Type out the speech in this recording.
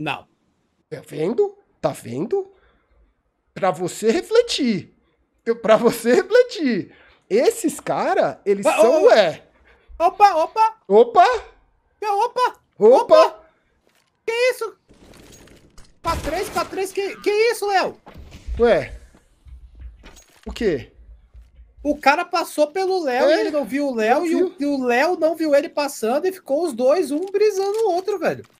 Não. Tá vendo? Tá vendo? Para você refletir. Para você refletir. Esses caras, eles é. opa, são opa, Opa, opa. Opa. Opa. Opa. Que isso? Pra três, pra três, que, que isso, Léo? Ué. O quê? O cara passou pelo Léo é, e ele não viu o Léo e o Léo não viu ele passando e ficou os dois, um brisando o outro, velho.